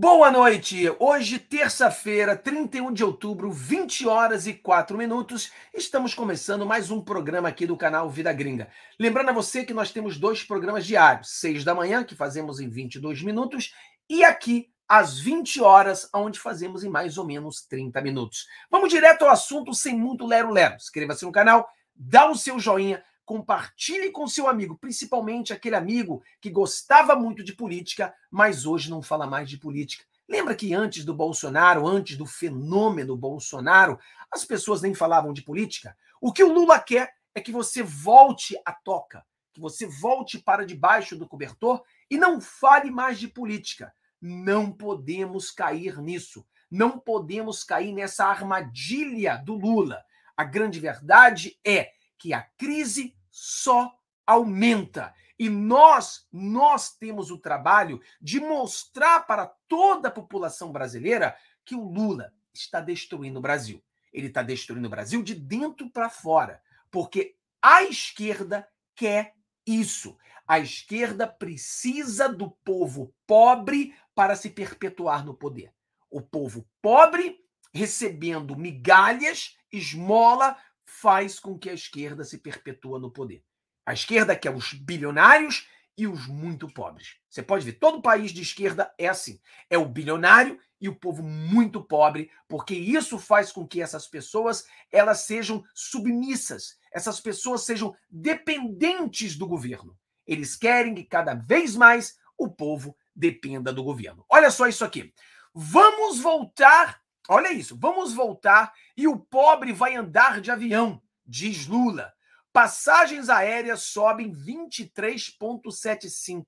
Boa noite! Hoje, terça-feira, 31 de outubro, 20 horas e 4 minutos, estamos começando mais um programa aqui do canal Vida Gringa. Lembrando a você que nós temos dois programas diários, 6 da manhã, que fazemos em 22 minutos, e aqui às 20 horas, onde fazemos em mais ou menos 30 minutos. Vamos direto ao assunto sem muito lero-lero. Inscreva-se no canal, dá o seu joinha, compartilhe com seu amigo, principalmente aquele amigo que gostava muito de política, mas hoje não fala mais de política. Lembra que antes do Bolsonaro, antes do fenômeno Bolsonaro, as pessoas nem falavam de política? O que o Lula quer é que você volte à toca, que você volte para debaixo do cobertor e não fale mais de política. Não podemos cair nisso. Não podemos cair nessa armadilha do Lula. A grande verdade é que a crise só aumenta. E nós, nós temos o trabalho de mostrar para toda a população brasileira que o Lula está destruindo o Brasil. Ele está destruindo o Brasil de dentro para fora, porque a esquerda quer isso. A esquerda precisa do povo pobre para se perpetuar no poder. O povo pobre recebendo migalhas, esmola faz com que a esquerda se perpetua no poder. A esquerda quer é os bilionários e os muito pobres. Você pode ver, todo país de esquerda é assim. É o bilionário e o povo muito pobre, porque isso faz com que essas pessoas elas sejam submissas, essas pessoas sejam dependentes do governo. Eles querem que cada vez mais o povo dependa do governo. Olha só isso aqui. Vamos voltar Olha isso, vamos voltar e o pobre vai andar de avião, diz Lula. Passagens aéreas sobem 23,75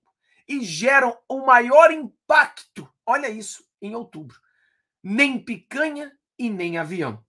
e geram o maior impacto, olha isso, em outubro. Nem picanha e nem avião.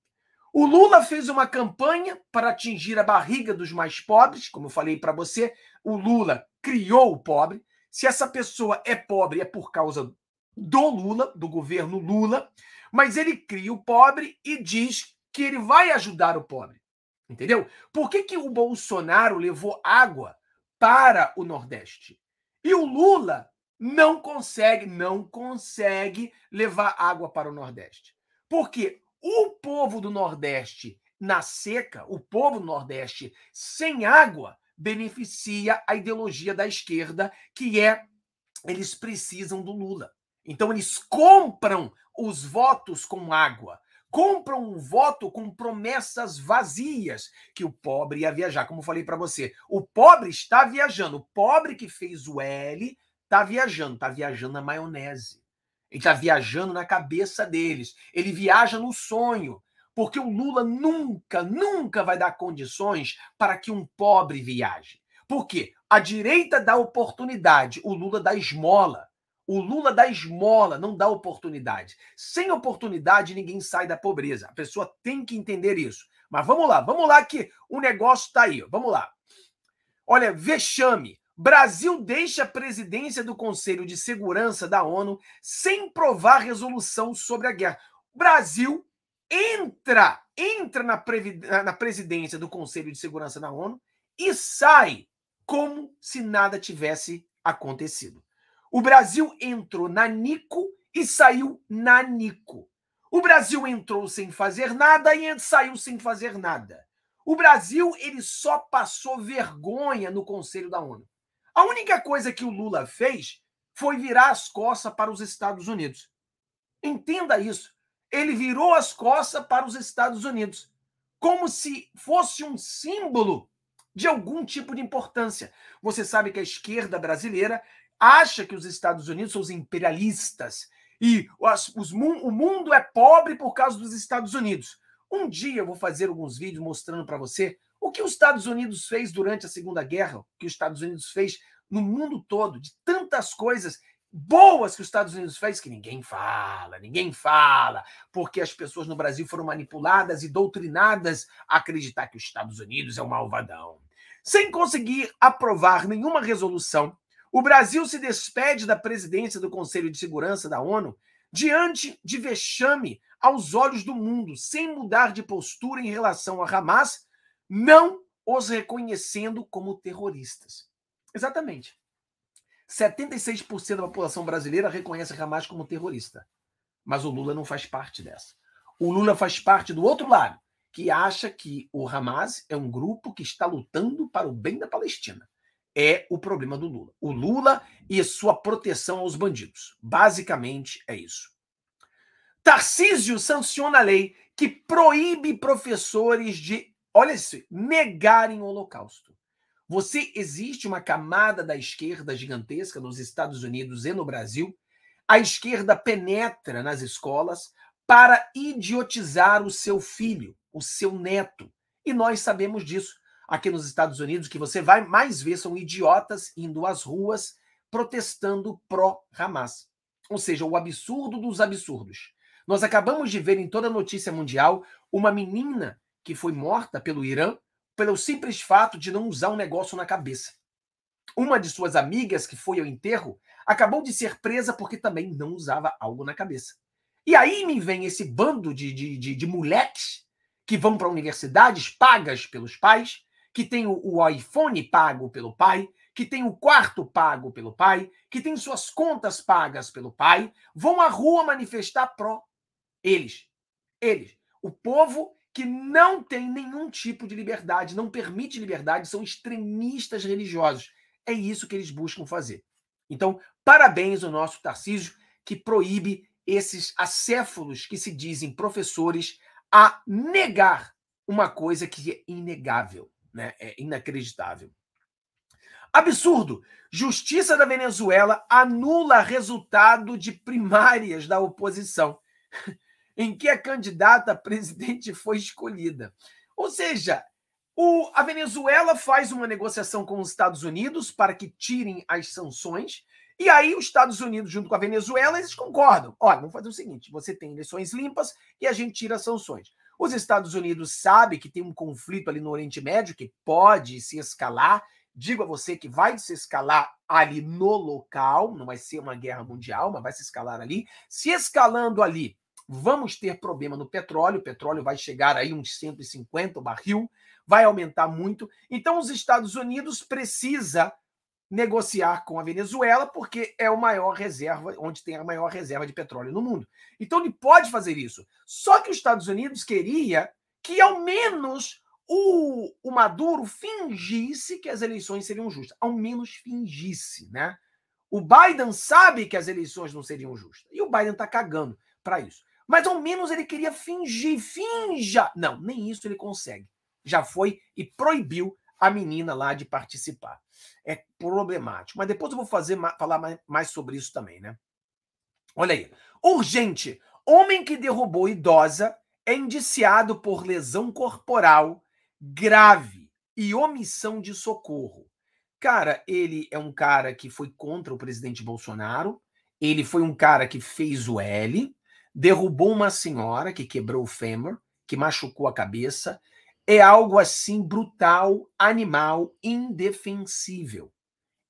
O Lula fez uma campanha para atingir a barriga dos mais pobres, como eu falei para você, o Lula criou o pobre. Se essa pessoa é pobre, é por causa do Lula, do governo Lula mas ele cria o pobre e diz que ele vai ajudar o pobre. Entendeu? Por que, que o Bolsonaro levou água para o Nordeste? E o Lula não consegue, não consegue levar água para o Nordeste. Porque o povo do Nordeste na seca, o povo do Nordeste sem água, beneficia a ideologia da esquerda, que é eles precisam do Lula. Então eles compram os votos com água. Compram um voto com promessas vazias que o pobre ia viajar. Como falei para você, o pobre está viajando. O pobre que fez o L está viajando, está viajando na maionese. Ele está viajando na cabeça deles. Ele viaja no sonho. Porque o Lula nunca, nunca vai dar condições para que um pobre viaje. Por quê? A direita dá oportunidade, o Lula dá esmola. O Lula dá esmola, não dá oportunidade. Sem oportunidade, ninguém sai da pobreza. A pessoa tem que entender isso. Mas vamos lá, vamos lá que o negócio está aí. Vamos lá. Olha, vexame. Brasil deixa a presidência do Conselho de Segurança da ONU sem provar resolução sobre a guerra. Brasil entra, entra na, na presidência do Conselho de Segurança da ONU e sai como se nada tivesse acontecido. O Brasil entrou na Nico e saiu na Nico. O Brasil entrou sem fazer nada e saiu sem fazer nada. O Brasil ele só passou vergonha no Conselho da ONU. A única coisa que o Lula fez foi virar as costas para os Estados Unidos. Entenda isso. Ele virou as costas para os Estados Unidos, como se fosse um símbolo de algum tipo de importância. Você sabe que a esquerda brasileira acha que os Estados Unidos são os imperialistas e os, os, o mundo é pobre por causa dos Estados Unidos. Um dia eu vou fazer alguns vídeos mostrando para você o que os Estados Unidos fez durante a Segunda Guerra, o que os Estados Unidos fez no mundo todo, de tantas coisas boas que os Estados Unidos fez que ninguém fala, ninguém fala, porque as pessoas no Brasil foram manipuladas e doutrinadas a acreditar que os Estados Unidos é um malvadão. Sem conseguir aprovar nenhuma resolução o Brasil se despede da presidência do Conselho de Segurança da ONU diante de vexame aos olhos do mundo, sem mudar de postura em relação a Hamas, não os reconhecendo como terroristas. Exatamente. 76% da população brasileira reconhece Hamas como terrorista. Mas o Lula não faz parte dessa. O Lula faz parte do outro lado, que acha que o Hamas é um grupo que está lutando para o bem da Palestina é o problema do Lula. O Lula e sua proteção aos bandidos. Basicamente é isso. Tarcísio sanciona a lei que proíbe professores de, olha isso, negarem o Holocausto. Você existe uma camada da esquerda gigantesca nos Estados Unidos e no Brasil. A esquerda penetra nas escolas para idiotizar o seu filho, o seu neto. E nós sabemos disso aqui nos Estados Unidos, que você vai mais ver são idiotas indo às ruas protestando pró-Hamas. Ou seja, o absurdo dos absurdos. Nós acabamos de ver em toda a notícia mundial uma menina que foi morta pelo Irã pelo simples fato de não usar um negócio na cabeça. Uma de suas amigas, que foi ao enterro, acabou de ser presa porque também não usava algo na cabeça. E aí me vem esse bando de, de, de, de moleques que vão para universidades pagas pelos pais que tem o, o iPhone pago pelo pai, que tem o quarto pago pelo pai, que tem suas contas pagas pelo pai, vão à rua manifestar pró. Eles. Eles. O povo que não tem nenhum tipo de liberdade, não permite liberdade, são extremistas religiosos. É isso que eles buscam fazer. Então, parabéns ao nosso Tarcísio, que proíbe esses acéfalos que se dizem professores a negar uma coisa que é inegável. Né? É inacreditável. Absurdo! Justiça da Venezuela anula resultado de primárias da oposição, em que a candidata a presidente foi escolhida. Ou seja, o, a Venezuela faz uma negociação com os Estados Unidos para que tirem as sanções, e aí os Estados Unidos, junto com a Venezuela, eles concordam. Olha, vamos fazer o seguinte: você tem eleições limpas e a gente tira sanções. Os Estados Unidos sabem que tem um conflito ali no Oriente Médio que pode se escalar. Digo a você que vai se escalar ali no local, não vai ser uma guerra mundial, mas vai se escalar ali. Se escalando ali, vamos ter problema no petróleo, o petróleo vai chegar aí uns 150 barril, vai aumentar muito. Então os Estados Unidos precisa negociar com a Venezuela, porque é o maior reserva, onde tem a maior reserva de petróleo no mundo. Então ele pode fazer isso. Só que os Estados Unidos queria que ao menos o, o Maduro fingisse que as eleições seriam justas. Ao menos fingisse, né? O Biden sabe que as eleições não seriam justas. E o Biden tá cagando para isso. Mas ao menos ele queria fingir, finja. Não, nem isso ele consegue. Já foi e proibiu a menina lá de participar. É problemático. Mas depois eu vou fazer, falar mais, mais sobre isso também, né? Olha aí. Urgente. Homem que derrubou idosa é indiciado por lesão corporal grave e omissão de socorro. Cara, ele é um cara que foi contra o presidente Bolsonaro. Ele foi um cara que fez o L, derrubou uma senhora que quebrou o fêmur, que machucou a cabeça, é algo assim brutal, animal, indefensível.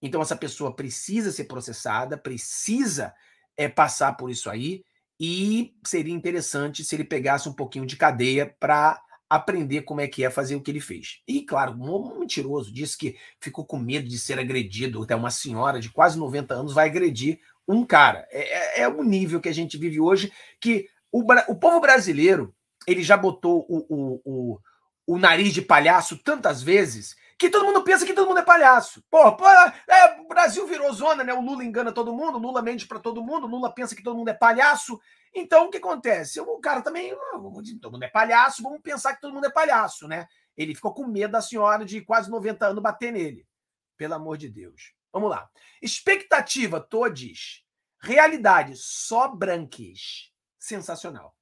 Então essa pessoa precisa ser processada, precisa é, passar por isso aí e seria interessante se ele pegasse um pouquinho de cadeia para aprender como é que é fazer o que ele fez. E, claro, um mentiroso disse que ficou com medo de ser agredido, até uma senhora de quase 90 anos vai agredir um cara. É, é, é, um nível que a gente vive hoje que o, o povo brasileiro ele já botou o, o, o, o nariz de palhaço tantas vezes que todo mundo pensa que todo mundo é palhaço. Pô, pô é, o Brasil virou zona, né? O Lula engana todo mundo, o Lula mente para todo mundo, o Lula pensa que todo mundo é palhaço. Então, o que acontece? O cara também, ah, todo mundo é palhaço, vamos pensar que todo mundo é palhaço, né? Ele ficou com medo da senhora de quase 90 anos bater nele. Pelo amor de Deus. Vamos lá. Expectativa, todes. Realidade, só branques. Sensacional.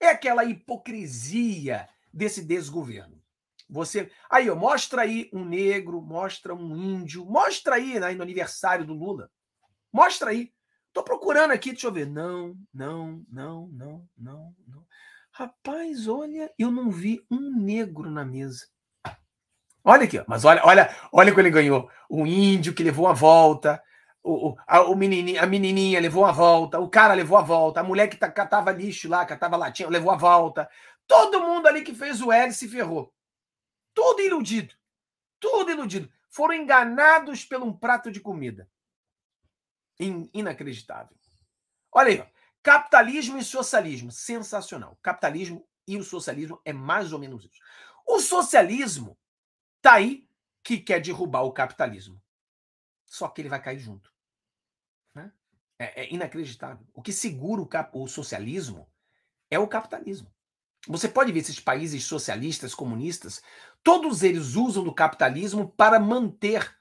É aquela hipocrisia desse desgoverno. Você, aí, ó, mostra aí um negro, mostra um índio, mostra aí, né, no aniversário do Lula. Mostra aí. Tô procurando aqui, deixa eu ver. Não, não, não, não, não, não. Rapaz, olha, eu não vi um negro na mesa. Olha aqui, ó, mas olha, olha, olha o que ele ganhou. O índio que levou a volta, o, a, o menininha, a menininha levou a volta, o cara levou a volta, a mulher que tá, catava lixo lá, catava latinha, levou a volta, Todo mundo ali que fez o L se ferrou. Tudo iludido. Tudo iludido. Foram enganados por um prato de comida. In inacreditável. Olha aí, ó. capitalismo e socialismo. Sensacional. Capitalismo e o socialismo é mais ou menos isso. O socialismo tá aí que quer derrubar o capitalismo. Só que ele vai cair junto. Né? É, é inacreditável. O que segura o, o socialismo é o capitalismo. Você pode ver esses países socialistas, comunistas, todos eles usam do capitalismo para manter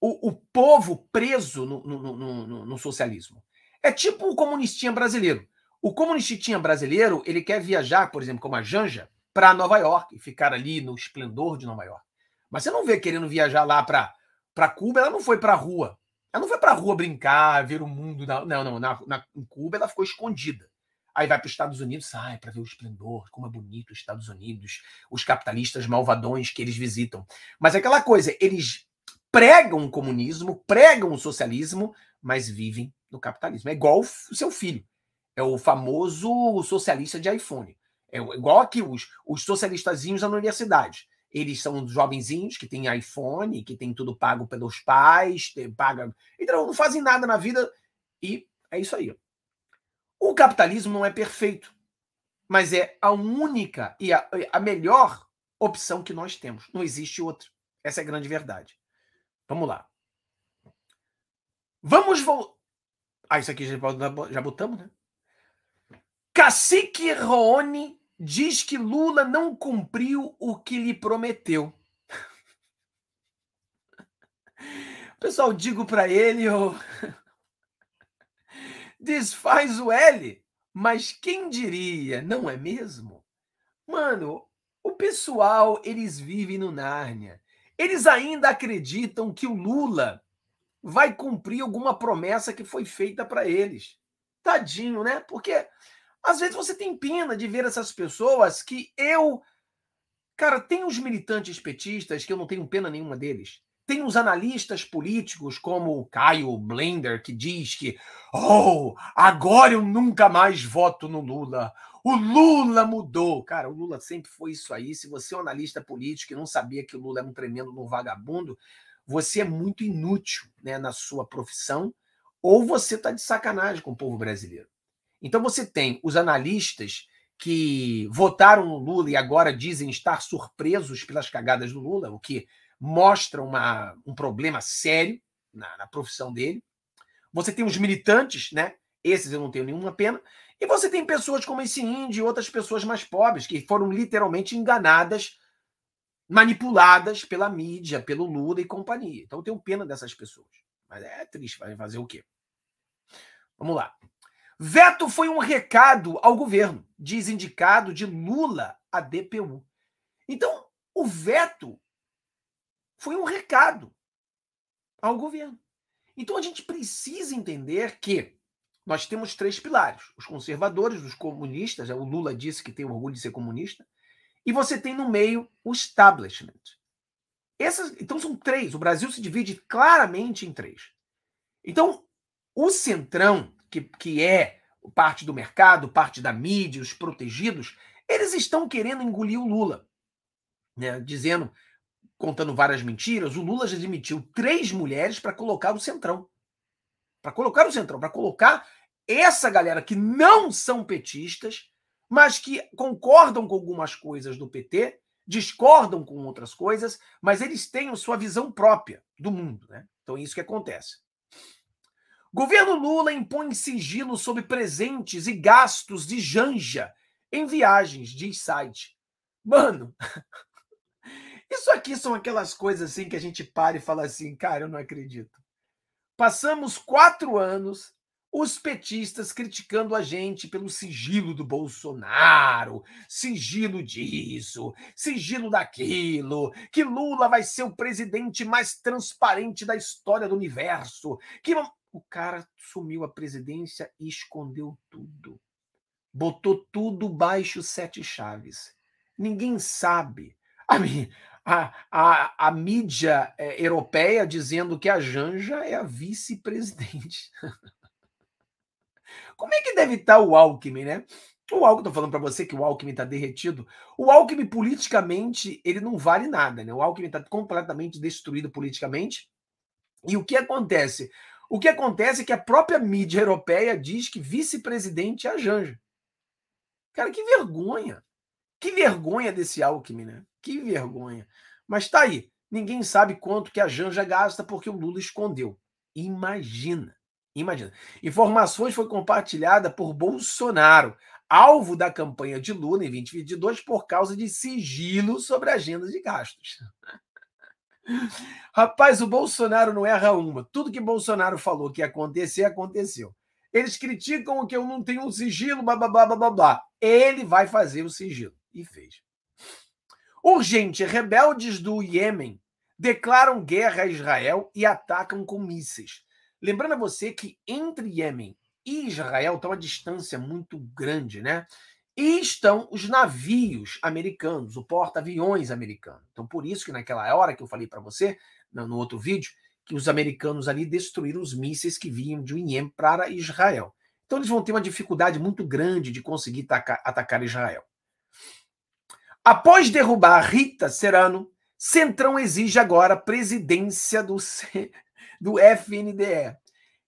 o, o povo preso no, no, no, no, socialismo. É tipo o comunistinha brasileiro. O comunistinha brasileiro ele quer viajar, por exemplo, como a Janja, para Nova York e ficar ali no esplendor de Nova York. Mas você não vê querendo viajar lá para Cuba, ela não foi para a rua. Ela não foi para a rua brincar, ver o mundo. não, não. Na, na, em Cuba ela ficou escondida. Aí vai para os Estados Unidos, sai para ver o esplendor, como é bonito os Estados Unidos, os capitalistas malvadões que eles visitam. Mas é aquela coisa, eles pregam o comunismo, pregam o socialismo, mas vivem no capitalismo. É igual o seu filho. É o famoso socialista de iPhone. É igual aqui os, os socialistazinhos na universidade. Eles são jovenzinhos que têm iPhone, que tem tudo pago pelos pais, paga, então não fazem nada na vida e é isso aí. Ó. O capitalismo não é perfeito, mas é a única e a, a melhor opção que nós temos. Não existe outra. Essa é a grande verdade. Vamos lá. Vamos voltar. Ah, isso aqui já, já botamos, né? Cacique Roni diz que Lula não cumpriu o que lhe prometeu. Pessoal, digo para ele, eu... desfaz o L. Mas quem diria, não é mesmo? Mano, o pessoal, eles vivem no Nárnia. Eles ainda acreditam que o Lula vai cumprir alguma promessa que foi feita para eles. Tadinho, né? Porque às vezes você tem pena de ver essas pessoas que eu. Cara, tem os militantes petistas que eu não tenho pena nenhuma deles. Tem uns analistas políticos como o Caio Blender que diz que, oh, agora eu nunca mais voto no Lula. O Lula mudou. Cara, o Lula sempre foi isso aí. Se você é um analista político e não sabia que o Lula é um tremendo um vagabundo, você é muito inútil né, na sua profissão ou você está de sacanagem com o povo brasileiro. Então você tem os analistas que votaram no Lula e agora dizem estar surpresos pelas cagadas do Lula, o que mostra uma, um problema sério na, na profissão dele. Você tem os militantes, né? Esses eu não tenho nenhuma pena. E você tem pessoas como esse índio e outras pessoas mais pobres que foram literalmente enganadas, manipuladas pela mídia, pelo Lula e companhia. Então eu tenho pena dessas pessoas. Mas é triste, vai fazer o quê? Vamos lá. Veto foi um recado ao governo, diz indicado de Lula a DPU. Então, o veto foi um recado ao governo. Então a gente precisa entender que nós temos três pilares: os conservadores, os comunistas, né, o Lula disse que tem orgulho de ser comunista, e você tem no meio o establishment. Essas, então são três. O Brasil se divide claramente em três. Então, o centrão, que, que é parte do mercado, parte da mídia, os protegidos, eles estão querendo engolir o Lula, né, dizendo contando várias mentiras, o Lula já admitiu três mulheres para colocar o centrão. Para colocar o centrão, para colocar essa galera que não são petistas, mas que concordam com algumas coisas do PT, discordam com outras coisas, mas eles têm sua visão própria do mundo. Né? Então é isso que acontece. Governo Lula impõe sigilo sobre presentes e gastos de Janja em viagens, diz site. Mano, Isso aqui são aquelas coisas assim que a gente para e fala assim, cara, eu não acredito. Passamos quatro anos os petistas criticando a gente pelo sigilo do Bolsonaro, sigilo disso, sigilo daquilo, que Lula vai ser o presidente mais transparente da história do universo, que o cara sumiu a presidência e escondeu tudo. Botou tudo baixo sete chaves. Ninguém sabe. A mim a, a, a mídia é, europeia dizendo que a Janja é a vice-presidente. Como é que deve estar tá o Alckmin, né? O Alckmin, estou falando para você que o Alckmin está derretido. O Alckmin, politicamente, ele não vale nada, né? O Alckmin está completamente destruído politicamente. E o que acontece? O que acontece é que a própria mídia europeia diz que vice-presidente é a Janja. Cara, que vergonha. Que vergonha desse Alckmin, né? Que vergonha. Mas tá aí. Ninguém sabe quanto que a Janja gasta porque o Lula escondeu. Imagina. Imagina. Informações foi compartilhada por Bolsonaro, alvo da campanha de Lula em 2022 por causa de sigilo sobre agendas de gastos. Rapaz, o Bolsonaro não erra uma. Tudo que Bolsonaro falou que ia acontecer, aconteceu. Eles criticam que eu não tenho um sigilo, blá, blá, blá, blá, blá. Ele vai fazer o sigilo e fez. Urgente, rebeldes do Iêmen declaram guerra a Israel e atacam com mísseis. Lembrando a você que entre Iêmen e Israel está uma distância muito grande, né? E estão os navios americanos, o porta-aviões americano. Então, por isso que naquela hora que eu falei para você, no outro vídeo, que os americanos ali destruíram os mísseis que vinham de Iêmen para Israel. Então, eles vão ter uma dificuldade muito grande de conseguir atacar, atacar Israel. Após derrubar Rita Serrano, Centrão exige agora a presidência do, C... do FNDE.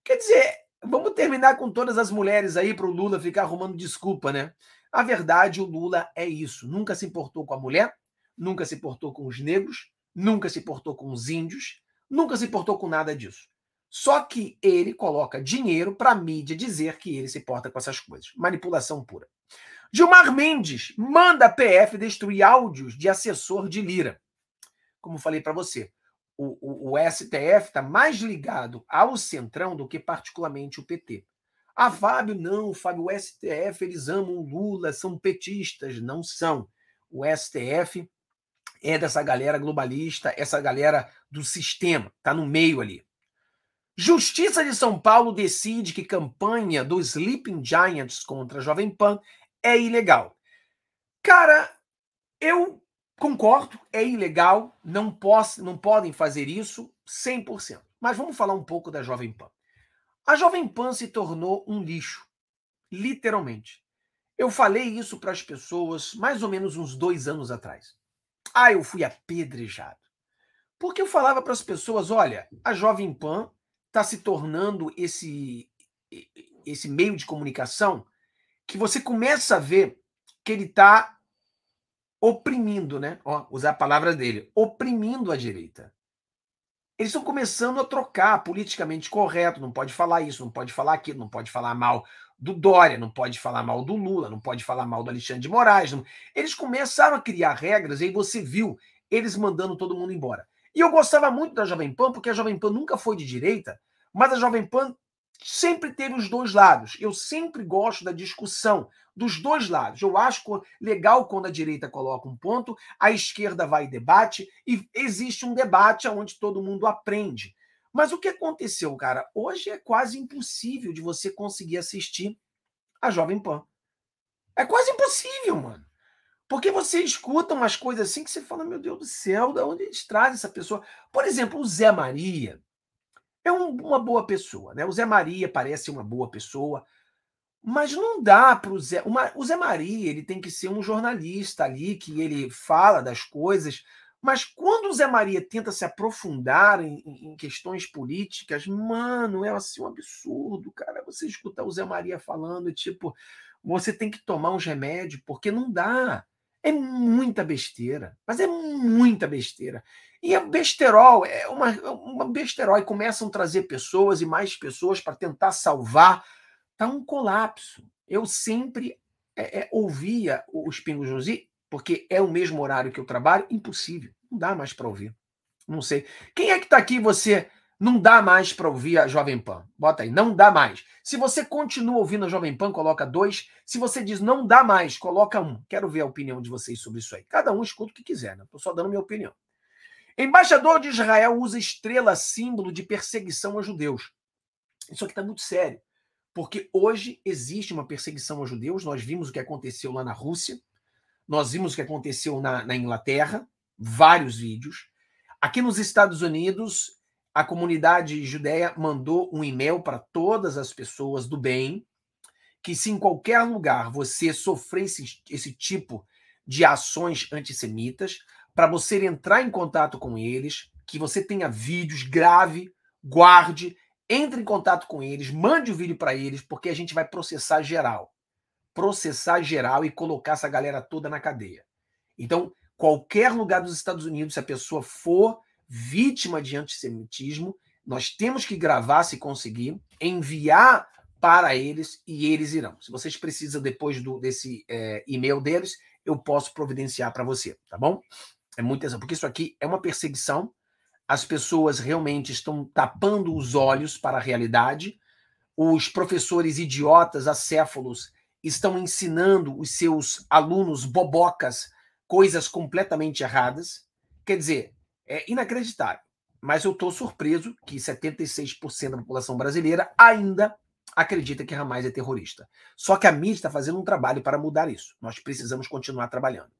Quer dizer, vamos terminar com todas as mulheres aí para o Lula ficar arrumando desculpa, né? A verdade, o Lula é isso. Nunca se importou com a mulher, nunca se importou com os negros, nunca se importou com os índios, nunca se importou com nada disso. Só que ele coloca dinheiro para a mídia dizer que ele se importa com essas coisas. Manipulação pura. Gilmar Mendes manda a PF destruir áudios de assessor de Lira. Como falei para você, o, o, o STF está mais ligado ao Centrão do que particularmente o PT. Ah, Fábio, não, Fábio, o STF, eles amam o Lula, são petistas. Não são. O STF é dessa galera globalista, essa galera do sistema, tá no meio ali. Justiça de São Paulo decide que campanha do Sleeping Giants contra a Jovem Pan é ilegal. Cara, eu concordo, é ilegal, não, posso, não podem fazer isso 100%. Mas vamos falar um pouco da Jovem Pan. A Jovem Pan se tornou um lixo, literalmente. Eu falei isso para as pessoas mais ou menos uns dois anos atrás. Ah, eu fui apedrejado. Porque eu falava para as pessoas: olha, a Jovem Pan está se tornando esse, esse meio de comunicação que você começa a ver que ele está oprimindo, né? Ó, usar a palavra dele, oprimindo a direita. Eles estão começando a trocar politicamente correto, não pode falar isso, não pode falar aquilo, não pode falar mal do Dória, não pode falar mal do Lula, não pode falar mal do Alexandre de Moraes. Não... Eles começaram a criar regras e aí você viu eles mandando todo mundo embora. E eu gostava muito da Jovem Pan, porque a Jovem Pan nunca foi de direita, mas a Jovem Pan sempre teve os dois lados. Eu sempre gosto da discussão dos dois lados. Eu acho legal quando a direita coloca um ponto, a esquerda vai e debate, e existe um debate onde todo mundo aprende. Mas o que aconteceu, cara? Hoje é quase impossível de você conseguir assistir a Jovem Pan. É quase impossível, mano. Porque você escuta umas coisas assim que você fala, meu Deus do céu, da onde eles trazem essa pessoa? Por exemplo, o Zé Maria é um, uma boa pessoa, né? O Zé Maria parece uma boa pessoa, mas não dá para o Zé. Uma, o Zé Maria ele tem que ser um jornalista ali que ele fala das coisas, mas quando o Zé Maria tenta se aprofundar em, em questões políticas, mano, é assim um absurdo, cara. Você escutar o Zé Maria falando, tipo, você tem que tomar uns remédios, porque não dá. É muita besteira, mas é muita besteira. E é besterol, é uma, é uma besterol. E começam a trazer pessoas e mais pessoas para tentar salvar. Está um colapso. Eu sempre é, é, ouvia os Pingos Josi porque é o mesmo horário que eu trabalho. Impossível, não dá mais para ouvir. Não sei. Quem é que está aqui você não dá mais para ouvir a Jovem Pan. Bota aí, não dá mais. Se você continua ouvindo a Jovem Pan, coloca dois. Se você diz não dá mais, coloca um. Quero ver a opinião de vocês sobre isso aí. Cada um escuta o que quiser, né? Tô só dando minha opinião. Embaixador de Israel usa estrela símbolo de perseguição a judeus. Isso aqui está muito sério, porque hoje existe uma perseguição a judeus. Nós vimos o que aconteceu lá na Rússia, nós vimos o que aconteceu na, na Inglaterra, vários vídeos. Aqui nos Estados Unidos, a comunidade judéia mandou um e-mail para todas as pessoas do bem que, se em qualquer lugar você sofrer esse, esse tipo de ações antissemitas, para você entrar em contato com eles, que você tenha vídeos, grave, guarde, entre em contato com eles, mande o vídeo para eles, porque a gente vai processar geral. Processar geral e colocar essa galera toda na cadeia. Então, qualquer lugar dos Estados Unidos, se a pessoa for vítima de antissemitismo, nós temos que gravar se conseguir, enviar para eles e eles irão. Se vocês precisam depois do, desse é, e-mail deles, eu posso providenciar para você, tá bom? É muito interessante, porque isso aqui é uma perseguição. As pessoas realmente estão tapando os olhos para a realidade. Os professores idiotas, acéfalos, estão ensinando os seus alunos bobocas coisas completamente erradas. Quer dizer, é inacreditável. Mas eu estou surpreso que 76% da população brasileira ainda acredita que Hamas é terrorista. Só que a mídia está fazendo um trabalho para mudar isso. Nós precisamos continuar trabalhando.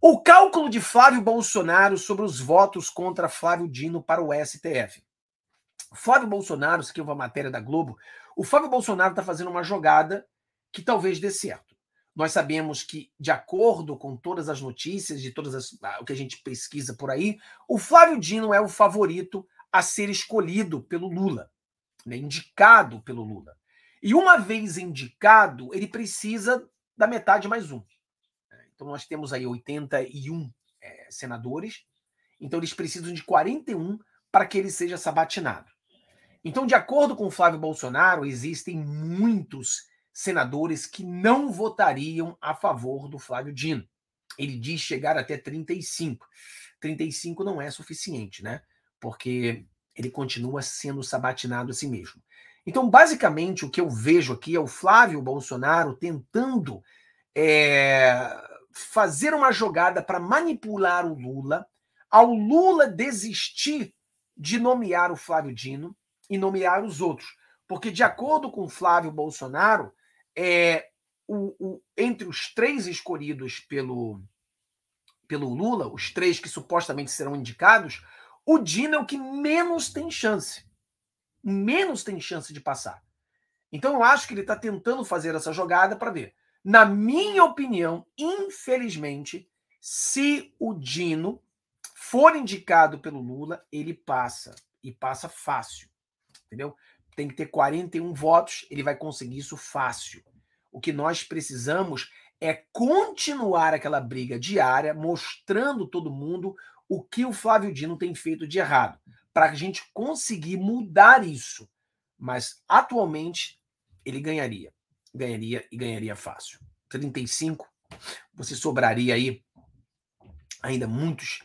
O cálculo de Flávio Bolsonaro sobre os votos contra Flávio Dino para o STF. Flávio Bolsonaro, isso aqui é uma matéria da Globo, o Flávio Bolsonaro está fazendo uma jogada que talvez dê certo. Nós sabemos que, de acordo com todas as notícias, de todas as, ah, o que a gente pesquisa por aí, o Flávio Dino é o favorito a ser escolhido pelo Lula, né, indicado pelo Lula. E uma vez indicado, ele precisa da metade mais um. É, então nós temos aí 81 é, senadores, então eles precisam de 41 para que ele seja sabatinado. Então, de acordo com o Flávio Bolsonaro, existem muitos senadores que não votariam a favor do Flávio Dino. Ele diz chegar até 35. 35 não é suficiente, né? Porque ele continua sendo sabatinado a si mesmo. Então, basicamente, o que eu vejo aqui é o Flávio Bolsonaro tentando é, fazer uma jogada para manipular o Lula, ao Lula desistir de nomear o Flávio Dino e nomear os outros. Porque, de acordo com o Flávio Bolsonaro, é, o, o, entre os três escolhidos pelo, pelo Lula, os três que supostamente serão indicados, o Dino é o que menos tem chance. Menos tem chance de passar. Então eu acho que ele está tentando fazer essa jogada para ver. Na minha opinião, infelizmente, se o Dino for indicado pelo Lula, ele passa. E passa fácil. Entendeu? tem que ter 41 votos, ele vai conseguir isso fácil. O que nós precisamos é continuar aquela briga diária, mostrando todo mundo o que o Flávio Dino tem feito de errado, para a gente conseguir mudar isso. Mas atualmente ele ganharia, ganharia e ganharia fácil. 35, você sobraria aí ainda muitos,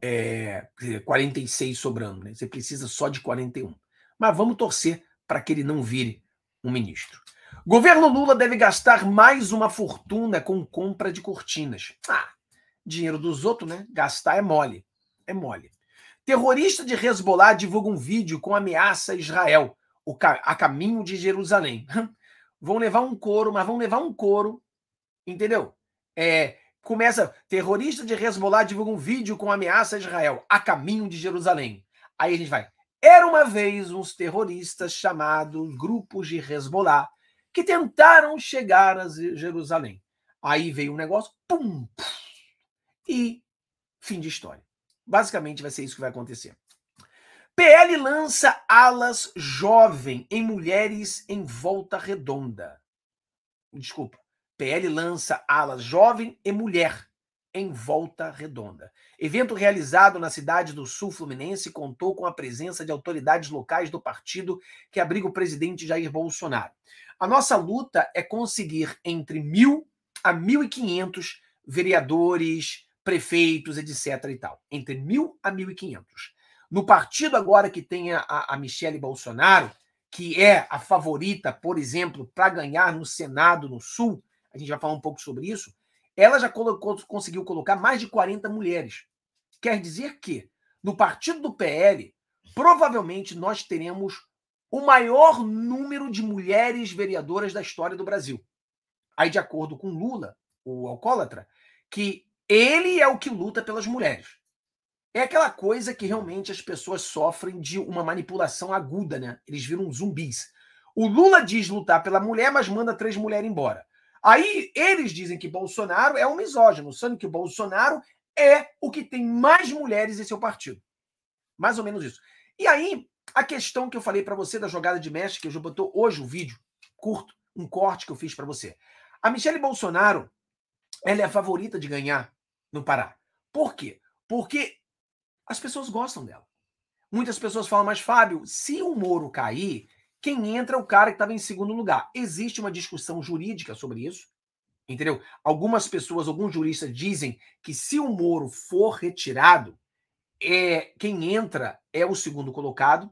é, eh, 46 sobrando, né? Você precisa só de 41. Mas vamos torcer para que ele não vire um ministro. Governo Lula deve gastar mais uma fortuna com compra de cortinas. Ah, dinheiro dos outros, né? Gastar é mole. É mole. Terrorista de Hezbollah divulga um vídeo com ameaça a Israel, a caminho de Jerusalém. Vão levar um couro, mas vão levar um couro, entendeu? É, começa, terrorista de Hezbollah divulga um vídeo com ameaça a Israel, a caminho de Jerusalém. Aí a gente vai, era uma vez uns terroristas chamados grupos de Hezbollah que tentaram chegar a Jerusalém. Aí veio um negócio, pum, pum, e fim de história. Basicamente vai ser isso que vai acontecer. PL lança alas jovem em mulheres em volta redonda. Desculpa. PL lança alas jovem e mulher em Volta Redonda. Evento realizado na cidade do Sul Fluminense contou com a presença de autoridades locais do partido que abriga o presidente Jair Bolsonaro. A nossa luta é conseguir entre mil a mil e quinhentos vereadores, prefeitos, etc. e tal. Entre mil a mil e quinhentos. No partido agora que tem a, a Michele Bolsonaro, que é a favorita, por exemplo, para ganhar no Senado no Sul, a gente vai falar um pouco sobre isso, ela já colocou, conseguiu colocar mais de 40 mulheres. Quer dizer que, no partido do PL, provavelmente nós teremos o maior número de mulheres vereadoras da história do Brasil. Aí, de acordo com Lula, o alcoólatra, que ele é o que luta pelas mulheres. É aquela coisa que realmente as pessoas sofrem de uma manipulação aguda, né? Eles viram zumbis. O Lula diz lutar pela mulher, mas manda três mulheres embora. Aí eles dizem que Bolsonaro é um misógino, sendo que o Bolsonaro é o que tem mais mulheres em seu partido. Mais ou menos isso. E aí, a questão que eu falei para você da jogada de mestre, que eu já botou hoje o vídeo curto, um corte que eu fiz para você. A Michelle Bolsonaro, ela é a favorita de ganhar no Pará. Por quê? Porque as pessoas gostam dela. Muitas pessoas falam, mas Fábio, se o Moro cair, quem entra é o cara que estava em segundo lugar. Existe uma discussão jurídica sobre isso, entendeu? Algumas pessoas, alguns juristas dizem que se o Moro for retirado, é quem entra é o segundo colocado.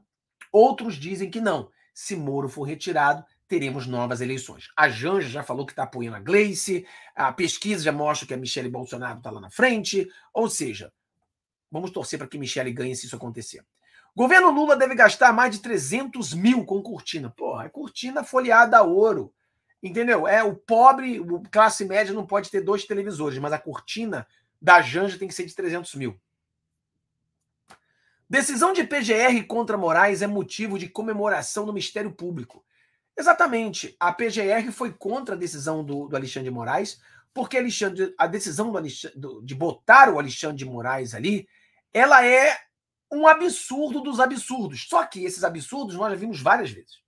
Outros dizem que não. Se Moro for retirado, teremos novas eleições. A Janja já falou que está apoiando a Gleice, a pesquisa já mostra que a Michele Bolsonaro está lá na frente. Ou seja, vamos torcer para que Michele ganhe se isso acontecer. Governo Lula deve gastar mais de 300 mil com cortina. Porra, é cortina folheada a ouro. Entendeu? É o pobre, o classe média não pode ter dois televisores, mas a cortina da Janja tem que ser de 300 mil. Decisão de PGR contra Moraes é motivo de comemoração no Ministério Público. Exatamente. A PGR foi contra a decisão do, do Alexandre de Moraes, porque Alexandre, a decisão do, do, de botar o Alexandre de Moraes ali, ela é um absurdo dos absurdos. Só que esses absurdos nós já vimos várias vezes.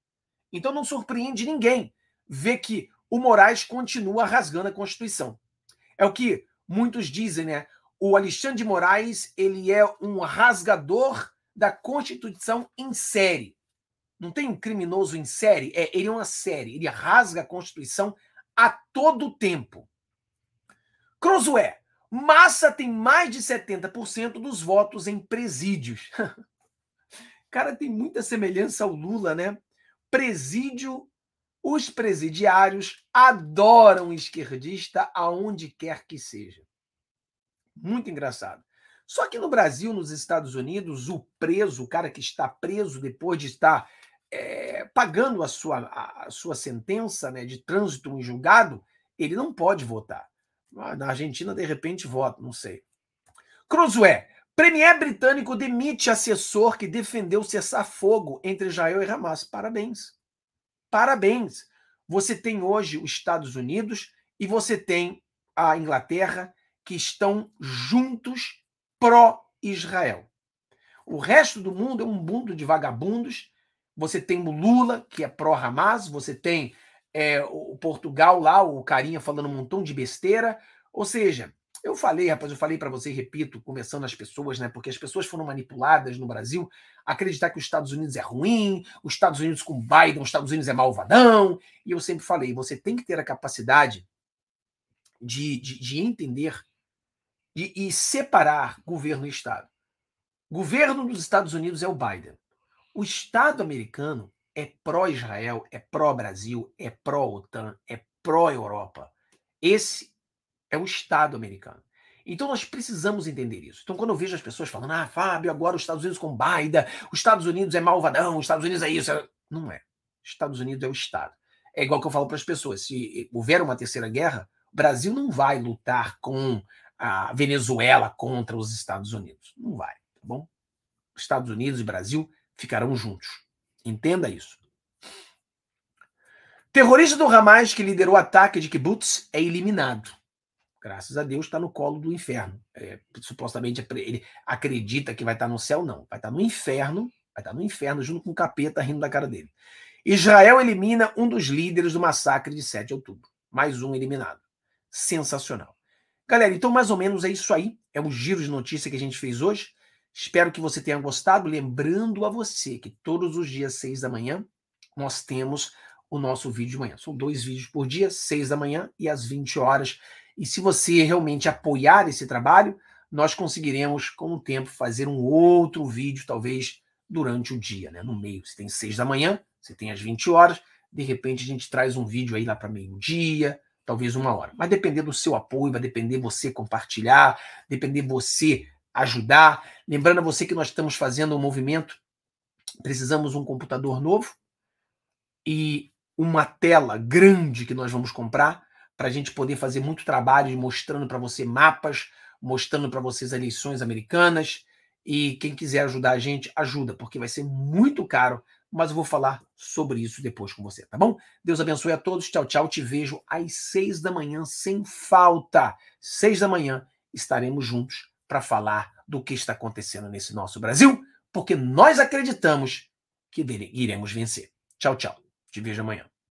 Então não surpreende ninguém ver que o Moraes continua rasgando a Constituição. É o que muitos dizem, né? O Alexandre de Moraes, ele é um rasgador da Constituição em série. Não tem um criminoso em série? É, ele é uma série. Ele rasga a Constituição a todo tempo. Crosué, Massa tem mais de 70% dos votos em presídios. Cara, tem muita semelhança ao Lula, né? Presídio, os presidiários adoram esquerdista aonde quer que seja. Muito engraçado. Só que no Brasil, nos Estados Unidos, o preso, o cara que está preso depois de estar é, pagando a sua, a, a sua sentença né, de trânsito em julgado, ele não pode votar. Ah, na Argentina, de repente, voto, não sei. Crosué. Premier britânico demite assessor que defendeu cessar fogo entre Israel e Hamas. Parabéns. Parabéns. Você tem hoje os Estados Unidos e você tem a Inglaterra que estão juntos pró-Israel. O resto do mundo é um mundo de vagabundos. Você tem o Lula, que é pró-Hamas, você tem é, o Portugal lá, o carinha falando um montão de besteira. Ou seja, eu falei, rapaz, eu falei para você repito, conversando as pessoas, né? Porque as pessoas foram manipuladas no Brasil acreditar que os Estados Unidos é ruim, os Estados Unidos com Biden, os Estados Unidos é malvadão. E eu sempre falei, você tem que ter a capacidade de, de, de entender e, e separar governo e Estado. Governo dos Estados Unidos é o Biden. O Estado americano é pró-Israel, é pró-Brasil, é pró-OTAN, é pró-Europa. Esse é o Estado americano. Então nós precisamos entender isso. Então quando eu vejo as pessoas falando, ah, Fábio, agora os Estados Unidos com Biden, os Estados Unidos é malvadão, os Estados Unidos é isso. É não é. Estados Unidos é o Estado. É igual que eu falo para as pessoas: se houver uma terceira guerra, o Brasil não vai lutar com a Venezuela contra os Estados Unidos. Não vai, tá bom? Estados Unidos e Brasil ficarão juntos. Entenda isso. Terrorista do Hamas que liderou o ataque de kibbutz é eliminado. Graças a Deus está no colo do inferno. É, supostamente ele acredita que vai estar tá no céu, não. Vai estar tá no inferno, vai estar tá no inferno junto com o capeta rindo da cara dele. Israel elimina um dos líderes do massacre de 7 de outubro. Mais um eliminado. Sensacional. Galera, então mais ou menos é isso aí. É o giro de notícia que a gente fez hoje. Espero que você tenha gostado. Lembrando a você que todos os dias, seis da manhã, nós temos o nosso vídeo de manhã. São dois vídeos por dia, seis da manhã e às 20 horas. E se você realmente apoiar esse trabalho, nós conseguiremos, com o tempo, fazer um outro vídeo, talvez durante o dia, né? No meio. Você tem seis da manhã, você tem às 20 horas, de repente a gente traz um vídeo aí lá para meio-dia, talvez uma hora. Mas depender do seu apoio, vai depender você compartilhar, depender você ajudar. Lembrando a você que nós estamos fazendo um movimento, precisamos um computador novo e uma tela grande que nós vamos comprar para a gente poder fazer muito trabalho mostrando para você mapas, mostrando para vocês eleições americanas. E quem quiser ajudar a gente, ajuda, porque vai ser muito caro, mas eu vou falar sobre isso depois com você, tá bom? Deus abençoe a todos, tchau, tchau, te vejo às seis da manhã, sem falta. Seis da manhã estaremos juntos para falar do que está acontecendo nesse nosso Brasil, porque nós acreditamos que iremos vencer. Tchau, tchau. Te vejo amanhã.